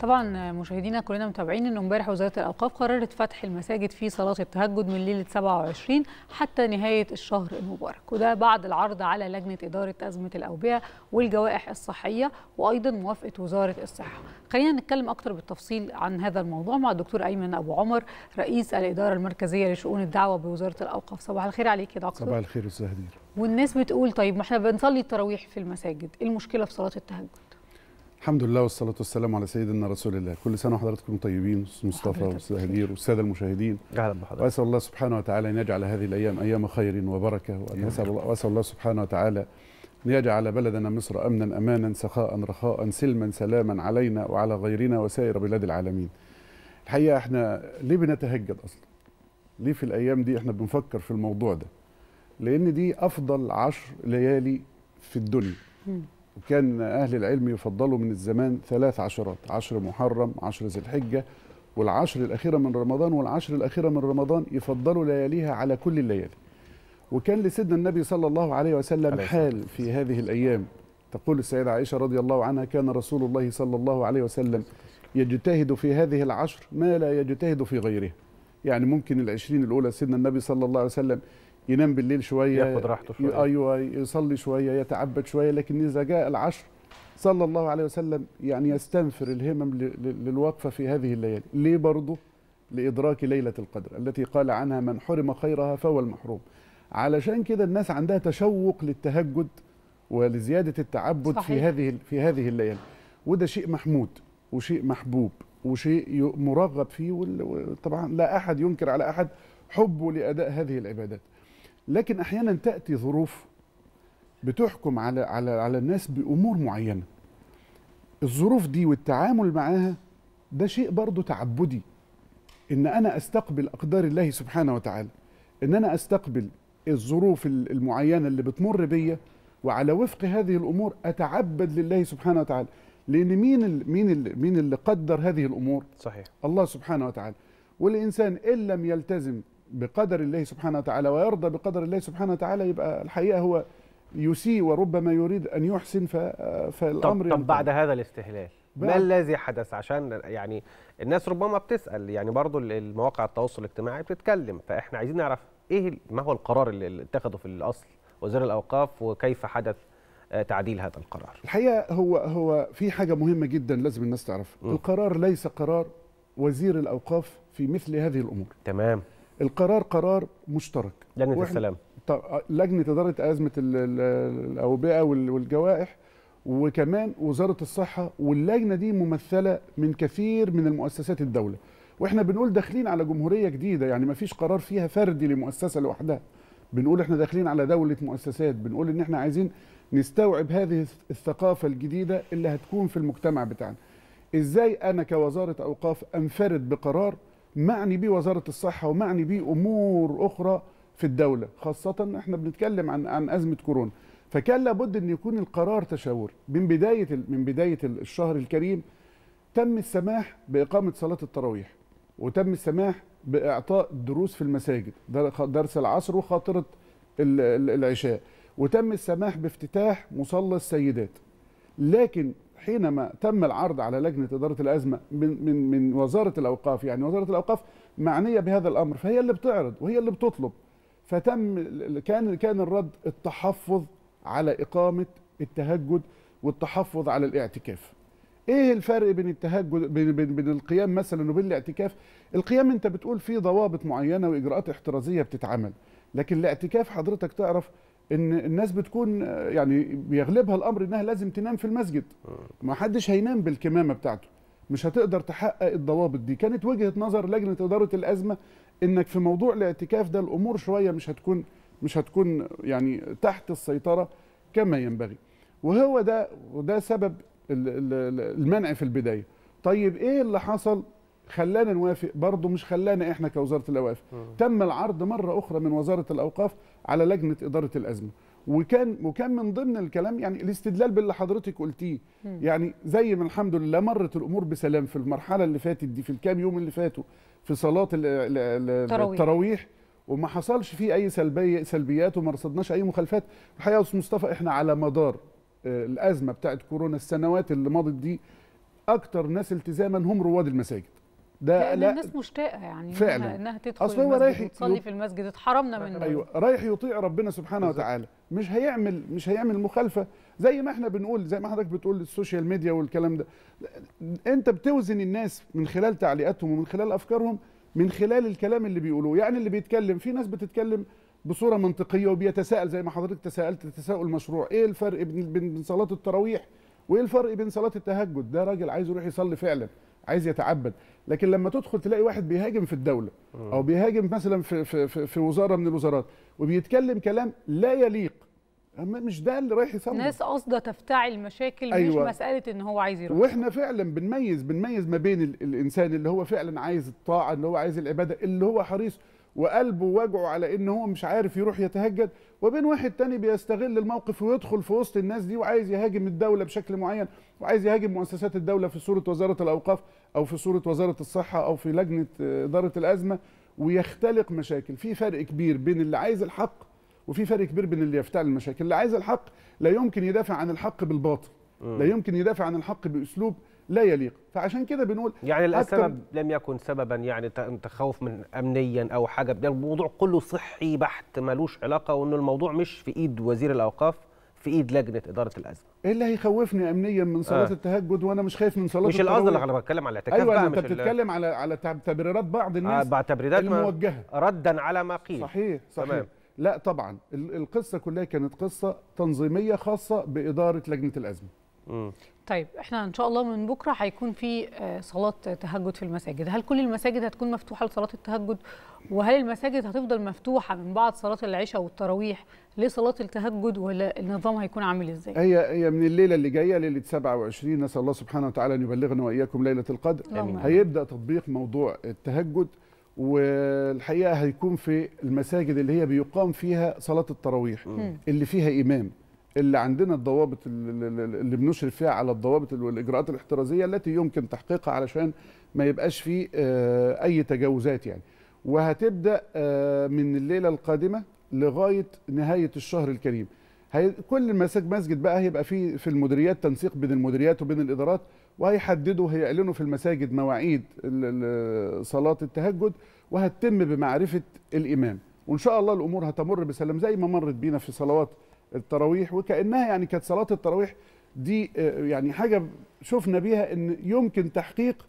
طبعا مشاهدينا كلنا متابعين ان امبارح وزاره الاوقاف قررت فتح المساجد في صلاه التهجد من ليله 27 حتى نهايه الشهر المبارك وده بعد العرض على لجنه اداره ازمه الاوبئه والجوائح الصحيه وايضا موافقه وزاره الصحه خلينا نتكلم اكتر بالتفصيل عن هذا الموضوع مع الدكتور ايمن ابو عمر رئيس الاداره المركزيه لشؤون الدعوه بوزاره الاوقاف صباح الخير عليك يا دكتور صباح الخير استاذ والناس بتقول طيب ما احنا بنصلي التراويح في المساجد ايه المشكله في صلاه التهجد الحمد لله والصلاة والسلام على سيدنا رسول الله كل سنة وحضراتكم طيبين أستاذ مصطفى وأستاذ هدير والسادة المشاهدين أهلا بحضرتك وأسأل الله سبحانه وتعالى أن يجعل هذه الأيام أيام خير وبركة وأن الله وأسأل الله سبحانه وتعالى أن يجعل بلدنا مصر أمنا أمانا سخاء رخاء سلما سلاما علينا وعلى غيرنا وسائر بلاد العالمين الحقيقة احنا ليه بنتهجد أصلا ليه في الأيام دي احنا بنفكر في الموضوع ده لأن دي أفضل عشر ليالي في الدنيا وكان أهل العلم يفضلوا من الزمان ثلاث عشرات عشر محرم عشر ذي الحجة والعشر الأخيرة من رمضان والعشر الأخيرة من رمضان يفضلوا لياليها على كل الليالي وكان لسيدنا النبي صلى الله عليه وسلم حال في هذه الأيام تقول السيدة عائشة رضي الله عنها كان رسول الله صلى الله عليه وسلم يجتهد في هذه العشر ما لا يجتهد في غيرها يعني ممكن العشرين الأولى سيدنا النبي صلى الله عليه وسلم ينام بالليل شويه ياخد راحته شويه ايوه يصلي شويه يتعبد شويه لكن اذا جاء العشر صلى الله عليه وسلم يعني يستنفر الهمم للوقفه في هذه الليالي ليه برضه لادراك ليله القدر التي قال عنها من حرم خيرها فهو المحروم علشان كده الناس عندها تشوق للتهجد ولزياده التعبد صحيح. في هذه في هذه الليالي وده شيء محمود وشيء محبوب وشيء مرغب فيه وطبعا لا احد ينكر على احد حبه لاداء هذه العبادات لكن احيانا تاتي ظروف بتحكم على على على الناس بامور معينه الظروف دي والتعامل معاها ده شيء برضه تعبدي ان انا استقبل اقدار الله سبحانه وتعالى ان انا استقبل الظروف المعينه اللي بتمر بيا وعلى وفق هذه الامور اتعبد لله سبحانه وتعالى لان مين الـ مين الـ مين اللي قدر هذه الامور صحيح الله سبحانه وتعالى والانسان ان لم يلتزم بقدر الله سبحانه وتعالى ويرضى بقدر الله سبحانه وتعالى يبقى الحقيقه هو يسيء وربما يريد ان يحسن فالامر طب, طب بعد هذا الاستهلال ما الذي حدث عشان يعني الناس ربما بتسال يعني برضو المواقع التواصل الاجتماعي بتتكلم فاحنا عايزين نعرف ايه ما هو القرار اللي اتخذه في الاصل وزير الاوقاف وكيف حدث آه، تعديل هذا القرار الحقيقه هو هو في حاجه مهمه جدا لازم الناس تعرفها القرار ليس قرار وزير الاوقاف في مثل هذه الامور تمام القرار قرار مشترك لجنه السلام لجنه اداره ازمه الاوبئه والجوائح وكمان وزاره الصحه واللجنه دي ممثله من كثير من المؤسسات الدوله واحنا بنقول داخلين على جمهوريه جديده يعني ما فيش قرار فيها فردي لمؤسسه لوحدها بنقول احنا داخلين على دوله مؤسسات بنقول ان احنا عايزين نستوعب هذه الثقافه الجديده اللي هتكون في المجتمع بتاعنا ازاي انا كوزاره اوقاف انفرد بقرار معني به وزاره الصحه ومعني به امور اخرى في الدوله خاصه احنا بنتكلم عن عن ازمه كورونا فكان لابد ان يكون القرار تشاوري من بدايه من بدايه الشهر الكريم تم السماح باقامه صلاه التراويح وتم السماح باعطاء دروس في المساجد درس العصر وخاطره العشاء وتم السماح بافتتاح مصلى السيدات لكن حينما تم العرض على لجنه اداره الازمه من من من وزاره الاوقاف يعني وزاره الاوقاف معنيه بهذا الامر فهي اللي بتعرض وهي اللي بتطلب فتم كان كان الرد التحفظ على اقامه التهجد والتحفظ على الاعتكاف ايه الفرق بين التهجد بين, بين, بين القيام مثلا وبين الاعتكاف القيام انت بتقول فيه ضوابط معينه واجراءات احترازيه بتتعمل لكن الاعتكاف حضرتك تعرف ان الناس بتكون يعني بيغلبها الامر انها لازم تنام في المسجد آه. ما حدش هينام بالكمامه بتاعته مش هتقدر تحقق الضوابط دي كانت وجهه نظر لجنه اداره الازمه انك في موضوع الاعتكاف ده الامور شويه مش هتكون مش هتكون يعني تحت السيطره كما ينبغي وهو ده وده سبب المنع في البدايه طيب ايه اللي حصل خلانا نوافق برضه مش خلانا احنا كوزاره الاوقاف تم العرض مره اخرى من وزاره الاوقاف على لجنه اداره الازمه وكان وكان من ضمن الكلام يعني الاستدلال باللي حضرتك قلتيه يعني زي ما الحمد لله مرت الامور بسلام في المرحله اللي فاتت دي في الكام يوم اللي فاتوا في صلاه التراويح وما حصلش فيه اي سلبي سلبيات وما رصدناش اي مخالفات الحقيقه يا استاذ مصطفى احنا على مدار آه، الازمه بتاعه كورونا السنوات اللي مضت دي اكتر ناس التزاما هم رواد المساجد ده لأن لا الناس مشتاقه يعني فعلا انها تدخل اصل هو رايح تصلي في المسجد اتحرمنا منه ايوه رايح يطيع ربنا سبحانه بالزبط. وتعالى مش هيعمل مش هيعمل مخالفه زي ما احنا بنقول زي ما حضرتك بتقول السوشيال ميديا والكلام ده انت بتوزن الناس من خلال تعليقاتهم ومن خلال افكارهم من خلال الكلام اللي بيقولوه يعني اللي بيتكلم في ناس بتتكلم بصوره منطقيه وبيتساءل زي ما حضرتك تساءلت تساؤل مشروع ايه الفرق بين صلاه التراويح وايه الفرق بين صلاه التهجد ده راجل عايز يروح يصلي فعلا عايز يتعبد لكن لما تدخل تلاقي واحد بيهاجم في الدوله او بيهاجم مثلا في في في, في وزاره من الوزارات وبيتكلم كلام لا يليق اما مش ده اللي رايح يصمم ناس قاصده تفتعل مشاكل أيوة. مش مساله ان هو عايز يروح واحنا فعلا بنميز بنميز ما بين الانسان اللي هو فعلا عايز الطاعه اللي هو عايز العباده اللي هو حريص وقلبه وجعه على ان هو مش عارف يروح يتهجد وبين واحد تاني بيستغل الموقف ويدخل في وسط الناس دي وعايز يهاجم الدوله بشكل معين وعايز يهاجم مؤسسات الدوله في صوره وزاره الاوقاف او في صوره وزاره الصحه او في لجنه آه، اداره الازمه ويختلق مشاكل في فرق كبير بين اللي عايز الحق وفي فرق كبير بين اللي يفتعل المشاكل اللي عايز الحق لا يمكن يدافع عن الحق بالباطل لا يمكن يدافع عن الحق باسلوب لا يليق فعشان كده بنقول يعني السبب لم يكن سببا يعني تخوف من امنيا او حاجه ده الموضوع كله صحي بحت ملوش علاقه وان الموضوع مش في ايد وزير الاوقاف في ايد لجنه اداره الازمه ايه اللي هيخوفني امنيا من صلاه آه. التهجد وانا مش خايف من صلاه مش القصد انا بتكلم على الاعتكاف ايوه انت بتتكلم على على تبريرات بعض الناس آه بعد تبريرات الموجهه ردا على ما قيل صحيح صحيح تمام. لا طبعا القصه كلها كانت قصه تنظيميه خاصه باداره لجنه الازمه طيب احنا ان شاء الله من بكره هيكون في آه، صلاه تهجد في المساجد هل كل المساجد هتكون مفتوحه لصلاه التهجد وهل المساجد هتفضل مفتوحه من بعد صلاه العشاء والتراويح لصلاه التهجد ولا النظام هيكون عامل ازاي هي هي من الليله اللي جايه ليله 27 نسال الله سبحانه وتعالى ان يبلغنا واياكم ليله القدر هيبدا تطبيق موضوع التهجد والحقيقه هيكون في المساجد اللي هي بيقام فيها صلاه التراويح اللي فيها امام اللي عندنا الضوابط اللي بنشرف فيها على الضوابط والاجراءات الاحترازيه التي يمكن تحقيقها علشان ما يبقاش في آه، اي تجاوزات يعني وهتبدا آه، من الليله القادمه لغايه نهايه الشهر الكريم هي كل مسجد بقى هيبقى فيه في المديريات تنسيق بين المديريات وبين الادارات وهيحددوا هيعلنوا في المساجد مواعيد صلاه التهجد وهتتم بمعرفه الامام وان شاء الله الامور هتمر بسلام زي ما مرت بينا في صلوات التراويح وكانها يعني كانت صلاه التراويح دي آه، يعني حاجه شفنا بيها ان يمكن تحقيق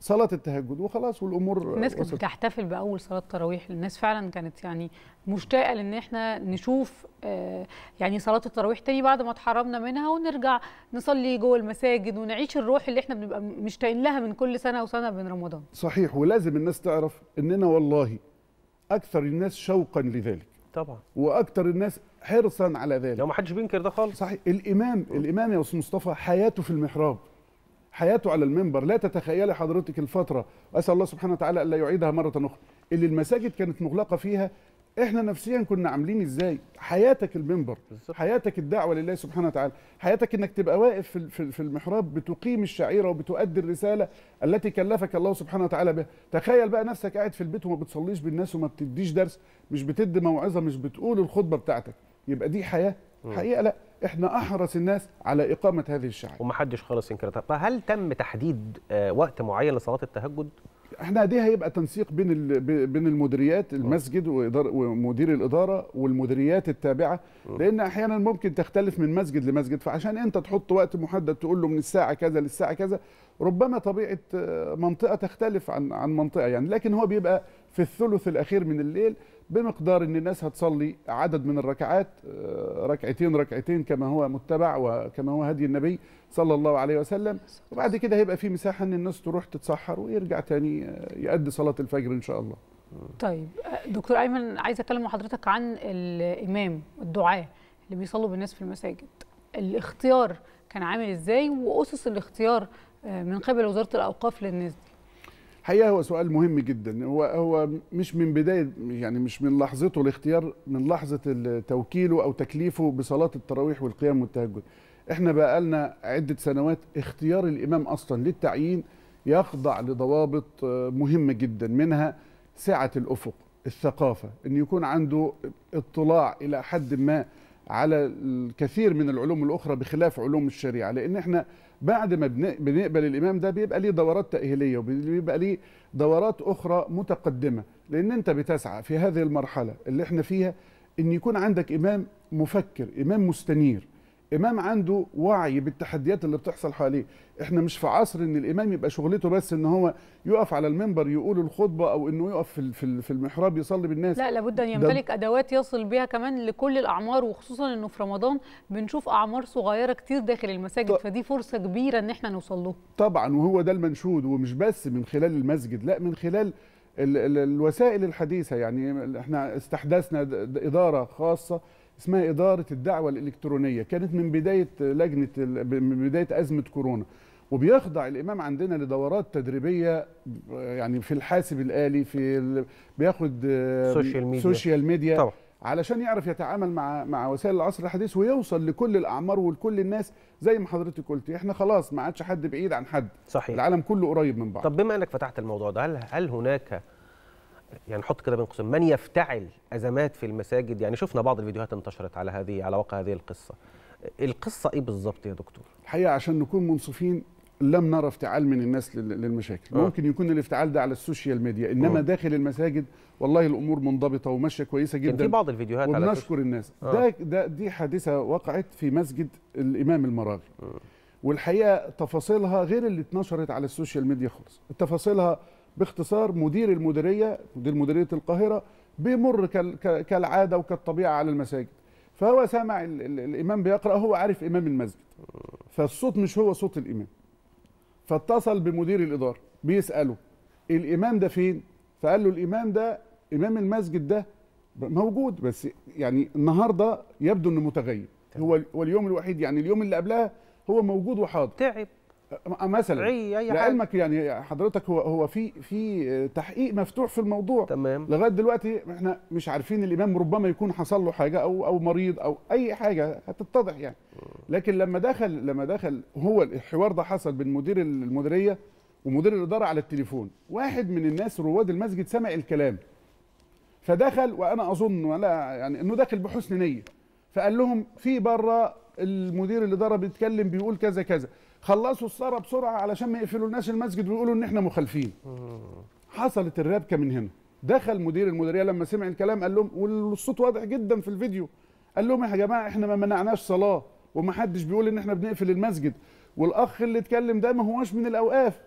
صلاه التهجد وخلاص والامور الناس كانت بتحتفل باول صلاه تراويح الناس فعلا كانت يعني مشتاقه لان احنا نشوف آه، يعني صلاه التراويح تاني بعد ما اتحرمنا منها ونرجع نصلي جوه المساجد ونعيش الروح اللي احنا بنبقى مشتاقين لها من كل سنه وسنه من رمضان صحيح ولازم الناس تعرف اننا والله اكثر الناس شوقا لذلك طبعا واكثر الناس حرصا على ذلك لو ما حدش بينكر ده خالص صحيح الامام الامام يا استاذ مصطفى حياته في المحراب حياته على المنبر لا تتخيلي حضرتك الفتره اسال الله سبحانه وتعالى الا يعيدها مره اخرى اللي المساجد كانت مغلقه فيها احنا نفسيا كنا عاملين ازاي حياتك المنبر حياتك الدعوه لله سبحانه وتعالى حياتك انك تبقى واقف في المحراب بتقيم الشعيره وبتؤدي الرساله التي كلفك الله سبحانه وتعالى بها تخيل بقى نفسك قاعد في البيت وما بتصليش بالناس وما بتديش درس مش بتدي موعظه مش بتقول الخطبه بتاعتك يبقى دي حياه حقيقه لا احنا احرص الناس على اقامه هذه الشعائر ومحدش خالص ينكرها فهل هل تم تحديد آه، وقت معين لصلاه التهجد احنا دي هيبقى تنسيق بين بين المديريات آه. المسجد ومدير الاداره والمديريات التابعه آه. لان احيانا ممكن تختلف من مسجد لمسجد فعشان انت تحط وقت محدد تقول له من الساعه كذا للساعه كذا ربما طبيعه آه، منطقه تختلف عن عن منطقه يعني لكن هو بيبقى في الثلث الاخير من الليل بمقدار ان الناس هتصلي عدد من الركعات ركعتين ركعتين كما هو متبع وكما هو هدي النبي صلى الله عليه وسلم وبعد كده هيبقى في مساحه ان الناس تروح تتسحر ويرجع تاني آه، يؤدي صلاه الفجر ان شاء الله طيب آه، دكتور ايمن عايز اتكلم مع حضرتك عن الامام الدعاه اللي بيصلوا بالناس في المساجد الاختيار كان عامل ازاي واسس الاختيار آه، من قبل وزاره الاوقاف للناس دي حقيقه هو سؤال مهم جدا هو هو مش من بدايه يعني مش من لحظته الاختيار من لحظه توكيله او تكليفه بصلاه التراويح والقيام والتهجد احنا بقى لنا عده سنوات اختيار الامام اصلا للتعيين يخضع لضوابط آه، مهمه جدا منها سعه الافق الثقافه ان يكون عنده اطلاع الى حد ما على الكثير من العلوم الاخرى بخلاف علوم الشريعه لان احنا بعد ما بنقبل الامام ده بيبقى ليه دورات تاهيليه وبيبقى ليه دورات اخرى متقدمه لان انت بتسعى في هذه المرحله اللي احنا فيها ان يكون عندك امام مفكر امام مستنير امام عنده وعي بالتحديات اللي بتحصل حواليه احنا مش في عصر ان الامام يبقى شغلته بس ان هو يقف على المنبر يقول الخطبه او انه يقف في في المحراب يصلي بالناس لا لابد ان يمتلك ادوات يصل بها كمان لكل الاعمار وخصوصا انه في رمضان بنشوف اعمار صغيره كتير داخل المساجد فدي فرصه كبيره ان احنا نوصل له طبعا وهو ده المنشود ومش بس من خلال المسجد لا من خلال الوسائل الحديثه يعني احنا استحدثنا اداره خاصه اسمها إدارة الدعوة الإلكترونية كانت من بداية لجنة من بداية أزمة كورونا وبيخضع الإمام عندنا لدورات تدريبية يعني في الحاسب الآلي في بياخد سوشيال ميديا, سوشيال ميديا طبعا. علشان يعرف يتعامل مع مع وسائل العصر الحديث ويوصل لكل الاعمار ولكل الناس زي ما حضرتك قلتي احنا خلاص ما عادش حد بعيد عن حد صحيح العالم كله قريب من بعض طب بما انك فتحت الموضوع ده هل هل هناك يعني نحط كده بين قوسين من يفتعل ازمات في المساجد يعني شفنا بعض الفيديوهات انتشرت على هذه على واقع هذه القصه القصه ايه بالظبط يا دكتور الحقيقه عشان نكون منصفين لم نرى افتعال من الناس للمشاكل أوه. ممكن يكون الافتعال ده على السوشيال ميديا انما أوه. داخل المساجد والله الامور منضبطه وماشيه كويسه جدا كان في بعض الفيديوهات على السوشيال الناس آه. ده ده دي حادثه وقعت في مسجد الامام المراغي أوه. والحقيقه تفاصيلها غير اللي اتنشرت على السوشيال ميديا خالص تفاصيلها باختصار مدير المديريه مدير مديريه القاهره بيمر كالعاده وكالطبيعه على المساجد فهو سامع الامام بيقرا هو عارف امام المسجد فالصوت مش هو صوت الامام فاتصل بمدير الاداره بيساله الامام ده فين فقال له الامام ده امام المسجد ده موجود بس يعني النهارده يبدو انه متغيب هو هو اليوم الوحيد يعني اليوم اللي قبلها هو موجود وحاضر تعب مثلا اي لعلمك يعني حضرتك هو هو في في تحقيق مفتوح في الموضوع تمام لغايه دلوقتي احنا مش عارفين الامام ربما يكون حصل له حاجه او او مريض او اي حاجه هتتضح يعني لكن لما دخل لما دخل هو الحوار ده حصل بين مدير المديريه ومدير الاداره على التليفون واحد من الناس رواد المسجد سمع الكلام فدخل وانا اظن ولا يعني انه داخل بحسن نيه فقال لهم في بره المدير الاداره بيتكلم بيقول كذا كذا خلصوا الصلاه بسرعه علشان ما يقفلولناش المسجد ويقولوا ان احنا مخالفين حصلت الربكه من هنا دخل مدير المديريه لما سمع الكلام قال لهم والصوت واضح جدا في الفيديو قال لهم يا جماعه احنا ما منعناش صلاه ومحدش بيقول ان احنا بنقفل المسجد والاخ اللي اتكلم ده ما هوش من الاوقاف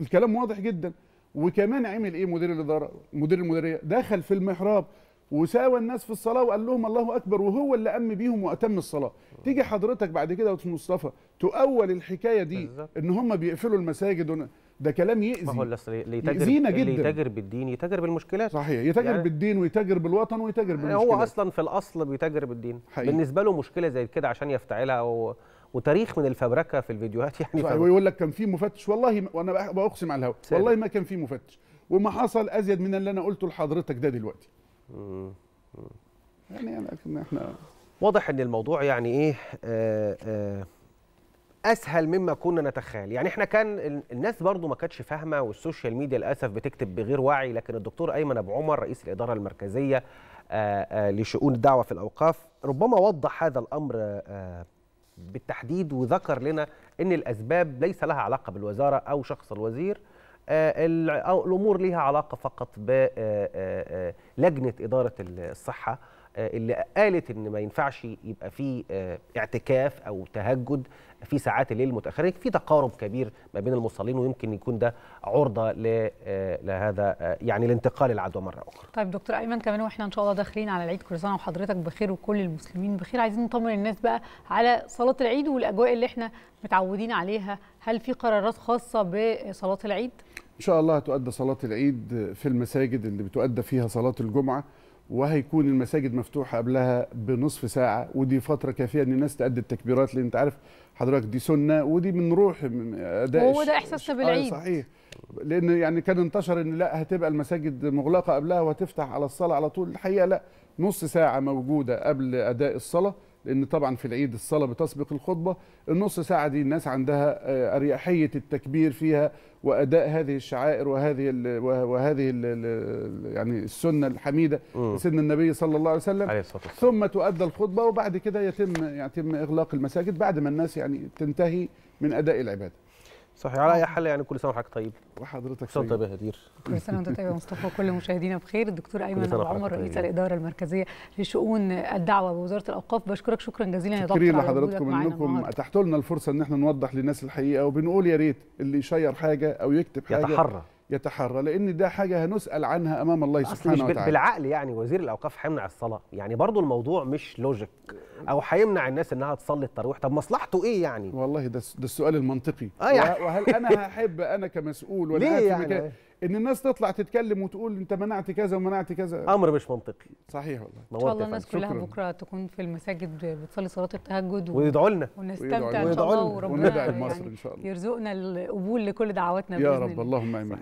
الكلام واضح جدا وكمان عمل ايه مدير الاداره مدير المديريه دخل في المحراب وساوى الناس في الصلاه وقال لهم الله اكبر وهو اللي ام بيهم واتم الصلاه تيجي حضرتك بعد كده يا مصطفى تؤول الحكايه دي ان هم بيقفلوا المساجد ده كلام يأذي ما هو اللي يتاجر جدا اللي يتاجر بالدين يتاجر بالمشكلات صحيح يتاجر يعني بالدين ويتاجر بالوطن ويتاجر بالمشكلات هو اصلا في الاصل بيتاجر بالدين حقيقي. بالنسبه له مشكله زي كده عشان يفتعلها و... وتاريخ من الفبركه في الفيديوهات يعني صحيح ويقول لك كان في مفتش والله ما... وانا باقسم على الهواء والله ما كان في مفتش وما حصل ازيد من اللي انا قلته لحضرتك ده دلوقتي يعني لكن احنا واضح ان الموضوع يعني ايه آه، آه، اسهل مما كنا نتخيل يعني احنا كان الناس برضو ما كانتش فاهمه والسوشيال ميديا للاسف بتكتب بغير وعي لكن الدكتور ايمن ابو عمر رئيس الاداره المركزيه آه، لشؤون الدعوه في الاوقاف ربما وضح هذا الامر بالتحديد وذكر لنا ان الاسباب ليس لها علاقه بالوزاره او شخص الوزير آه، الامور ليها علاقه فقط بلجنه آه، آه، اداره الصحه آه، اللي قالت ان ما ينفعش يبقى في آه، اعتكاف او تهجد في ساعات الليل المتاخره في تقارب كبير ما بين المصلين ويمكن يكون ده عرضه آه، لهذا يعني لانتقال العدوى مره اخرى. طيب دكتور ايمن كمان واحنا ان شاء الله داخلين على العيد كل سنه وحضرتك بخير وكل المسلمين بخير عايزين نطمن الناس بقى على صلاه العيد والاجواء اللي احنا متعودين عليها هل في قرارات خاصه بصلاه العيد؟ ان شاء الله هتؤدى صلاه العيد في المساجد اللي بتؤدى فيها صلاه الجمعه وهيكون المساجد مفتوحه قبلها بنصف ساعه ودي فتره كافيه ان الناس تأدي التكبيرات لان انت عارف حضرتك دي سنه ودي من روح اداء هو ده بالعيد آه، صحيح لان يعني كان انتشر ان لا هتبقى المساجد مغلقه قبلها وهتفتح على الصلاه على طول الحقيقه لا نص ساعه موجوده قبل اداء الصلاه لان طبعا في العيد الصلاه بتسبق الخطبه النص ساعه دي الناس عندها آه، اريحيه التكبير فيها واداء هذه الشعائر وهذه الـ وهذه الـ يعني السنه الحميده سن النبي صلى الله عليه وسلم عليه الصلاة والسلام. ثم تؤدى الخطبه وبعد كده يتم يتم اغلاق المساجد بعد ما الناس يعني تنتهي من اداء العباده صحيح على اي حال يعني كل سنه وحضرتك طيب وحضرتك سنه طيب. طيب يا هدير كل سنه وانت طيب يا مصطفى وكل مشاهدينا بخير الدكتور ايمن ابو عمر طيب. رئيس الاداره المركزيه لشؤون الدعوه بوزاره الاوقاف بشكرك شكرا جزيلا يا دكتور شكرا لحضراتكم انكم اتحتوا لنا الفرصه ان احنا نوضح للناس الحقيقه وبنقول يا ريت اللي يشير حاجه او يكتب حاجه يتحرى يتحرى لان ده حاجه هنسال عنها امام الله سبحانه وتعالى بالعقل يعني وزير الاوقاف هيمنع الصلاه يعني برضو الموضوع مش لوجيك او هيمنع الناس انها تصلي التراويح طب مصلحته ايه يعني والله ده ده السؤال المنطقي آه يعني. وهل انا هحب انا كمسؤول ولا ليه يعني؟ ان الناس تطلع تتكلم وتقول انت منعت كذا ومنعت كذا امر مش منطقي صحيح والله ان شاء الله الناس كلها شكرا. بكره تكون في المساجد بتصلي صلاه التهجد ويدعوا لنا ونستمتع ان شاء الله وربنا وندعي يعني مصر ان شاء الله يرزقنا القبول لكل دعواتنا يا رب اللهم امين